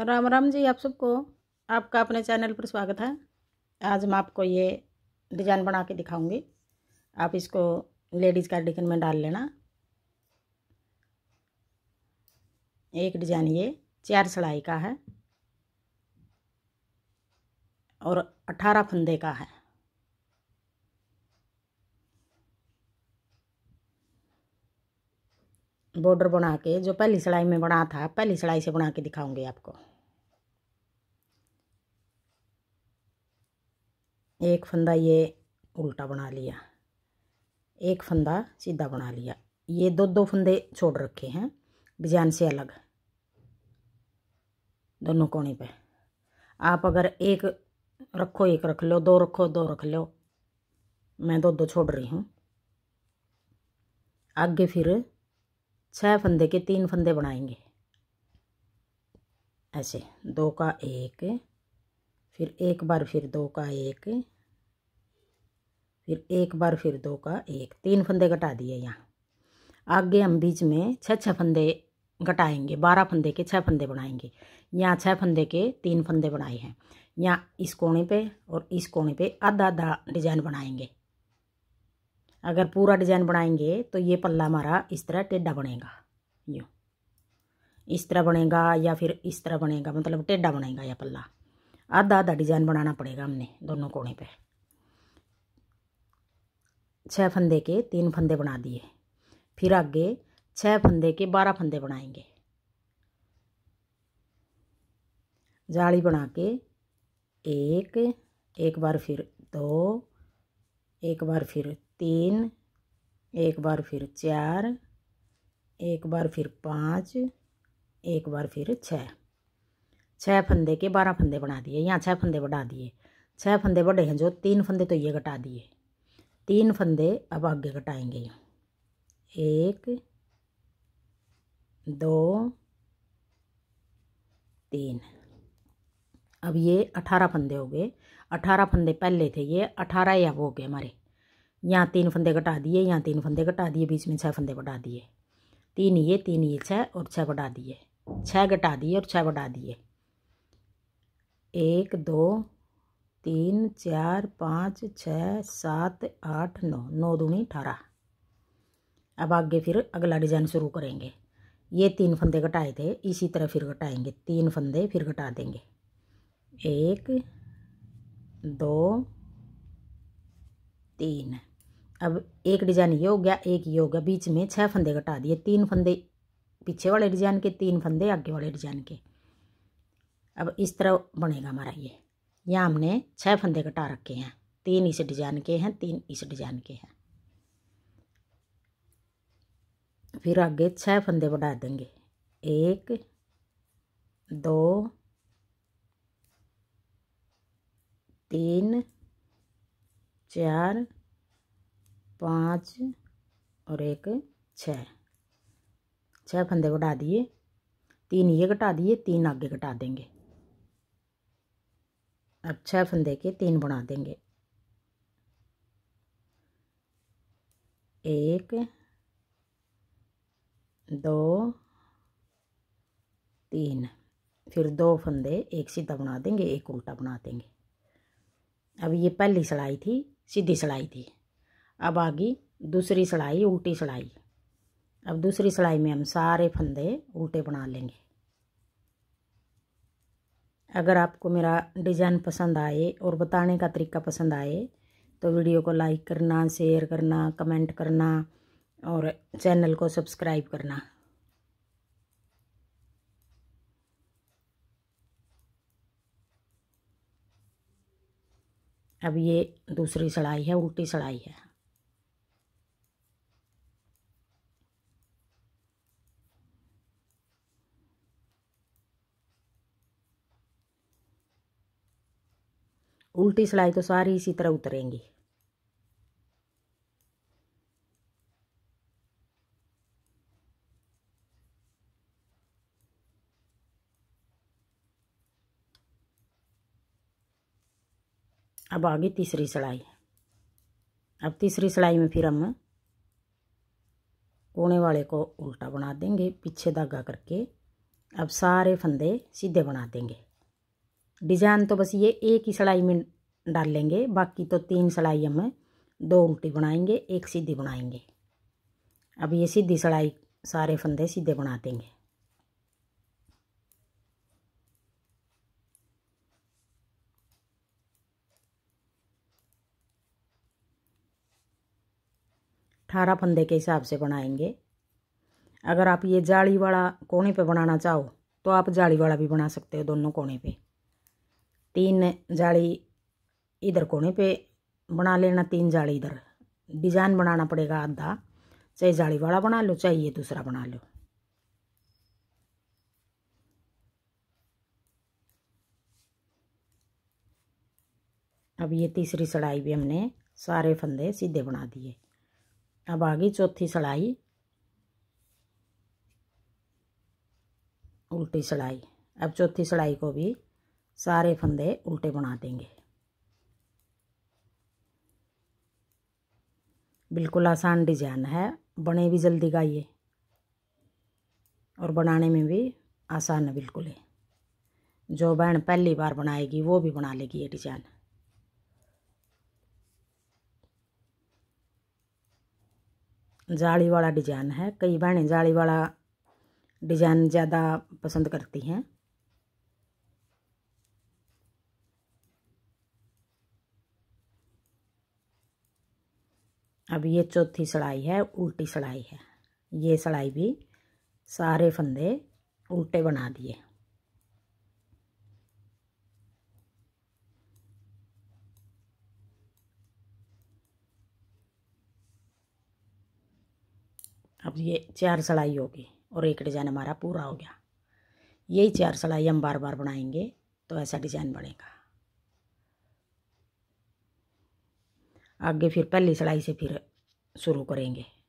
राम राम जी आप सबको आपका अपने चैनल पर स्वागत है आज मैं आपको ये डिज़ाइन बना के दिखाऊंगी आप इसको लेडीज़ कार्डिगन में डाल लेना एक डिज़ाइन ये चार सड़ाई का है और अठारह फंदे का है बॉर्डर बना के जो पहली सिलाई में बना था पहली सिलाई से बना के दिखाऊंगी आपको एक फंदा ये उल्टा बना लिया एक फंदा सीधा बना लिया ये दो दो फंदे छोड़ रखे हैं डिजाइन से अलग दोनों कोने पे आप अगर एक रखो एक रख लो दो रखो दो रख लो मैं दो दो छोड़ रही हूँ आगे फिर छः फंदे के तीन फंदे बनाएंगे ऐसे दो का एक फिर एक बार फिर दो का एक फिर एक बार फिर दो का एक तीन फंदे घटा दिए यहाँ आगे हम बीच में छः छः फंदे घटाएंगे बारह फंदे के छः फंदे बनाएंगे यहाँ छः फंदे के तीन फंदे बनाए हैं यहाँ इस कोने पे और इस कोने पे आधा आधा डिजाइन बनाएंगे अगर पूरा डिज़ाइन बनाएंगे तो ये पल्ला हमारा इस तरह टेढ़ा बनेगा यूँ इस तरह बनेगा या फिर इस तरह बनेगा मतलब टेढ़ा बनेगा यह पल्ला आधा आधा डिज़ाइन बनाना पड़ेगा हमने दोनों कोने पे छः फंदे के तीन फंदे बना दिए फिर आगे छः फंदे के बारह फंदे बनाएंगे जाली बना के एक एक बार फिर दो एक बार फिर तीन एक बार फिर चार एक बार फिर पाँच एक बार फिर छः छः फंदे के बारह फंदे बना दिए यहाँ छः फंदे बढ़ा दिए छः फंदे बढ़े हैं जो तीन फंदे तो ये घटा दिए तीन फंदे अब आगे घटाएंगे एक दो तीन अब ये अठारह फंदे हो गए अठारह फंदे पहले थे ये अठारह ही अब हो गए हमारे यहाँ तीन फंदे घटा दिए यहाँ तीन फंदे घटा दिए बीच में छः फंदे बढ़ा दिए तीन ये तीन ये छः और छः बढ़ा दिए छः घटा दिए और छः बढ़ा दिए एक दो तीन चार पाँच छः सात आठ नौ नौ दूनी अठारह अब आगे फिर अगला डिज़ाइन शुरू करेंगे ये तीन फंदे घटाए थे इसी तरह फिर घटाएंगे तीन फंदे फिर घटा देंगे एक दो तीन अब एक डिजाइन ये हो गया एक ये हो गया बीच में छह फंदे घटा दिए तीन फंदे पीछे वाले डिजाइन के तीन फंदे आगे वाले डिजाइन के अब इस तरह बनेगा हमारा ये यहाँ हमने छह फंदे घटा रखे हैं तीन इस डिजाइन के हैं तीन इस डिजाइन के हैं फिर आगे छह फंदे बढ़ा देंगे एक दो तीन चार पाँच और एक छः छः फंदे घटा दिए तीन ये घटा दिए तीन आगे घटा देंगे अब छः फंदे के तीन बना देंगे एक दो तीन फिर दो फंदे एक सीधा बना देंगे एक उल्टा बना देंगे अब ये पहली सिलाई थी सीधी सिलाई थी अब आ गई दूसरी सड़ाई उल्टी सड़ाई अब दूसरी सड़ाई में हम सारे फंदे उल्टे बना लेंगे अगर आपको मेरा डिज़ाइन पसंद आए और बताने का तरीका पसंद आए तो वीडियो को लाइक करना शेयर करना कमेंट करना और चैनल को सब्सक्राइब करना अब ये दूसरी सड़ाई है उल्टी सड़ाई है उल्टी सिलाई तो सारी इसी तरह उतरेंगी अब आ गई तीसरी सिलाई अब तीसरी सिलाई में फिर हम कोने वाले को उल्टा बना देंगे पीछे धागा करके अब सारे फंदे सीधे बना देंगे डिजाइन तो बस ये एक ही सिलाई में डाल लेंगे बाकी तो तीन सिलाई हम दो उल्टी बनाएंगे एक सीधी बनाएंगे अब ये सीधी सिलाई सारे फंदे सीधे बना देंगे अठारह फंदे के हिसाब से बनाएंगे अगर आप ये जाली वाला कोने पे बनाना चाहो तो आप जाली वाला भी बना सकते हो दोनों कोने पे तीन जाली इधर कोने पे बना लेना तीन जाली इधर डिजाइन बनाना पड़ेगा आधा चाहे जाली वाला बना लो चाहे ये दूसरा बना लो अब ये तीसरी सड़ाई भी हमने सारे फंदे सीधे बना दिए अब आ गई चौथी सड़ाई उल्टी सड़ाई अब चौथी सड़ाई को भी सारे फंदे उल्टे बना देंगे बिल्कुल आसान डिजाइन है बने भी जल्दी का ये और बनाने में भी आसान है बिल्कुल है जो बहन पहली बार बनाएगी वो भी बना लेगी ये डिजाइन जाली वाला डिजाइन है कई बहनें जाली वाला डिजाइन ज़्यादा पसंद करती हैं अब ये चौथी सड़ाई है उल्टी सड़ाई है ये सड़ाई भी सारे फंदे उल्टे बना दिए अब ये चार सड़ाई होगी और एक डिज़ाइन हमारा पूरा हो गया यही चार सड़ाई हम बार बार बनाएंगे तो ऐसा डिज़ाइन बनेगा आगे फिर पहली सिलाई से फिर शुरू करेंगे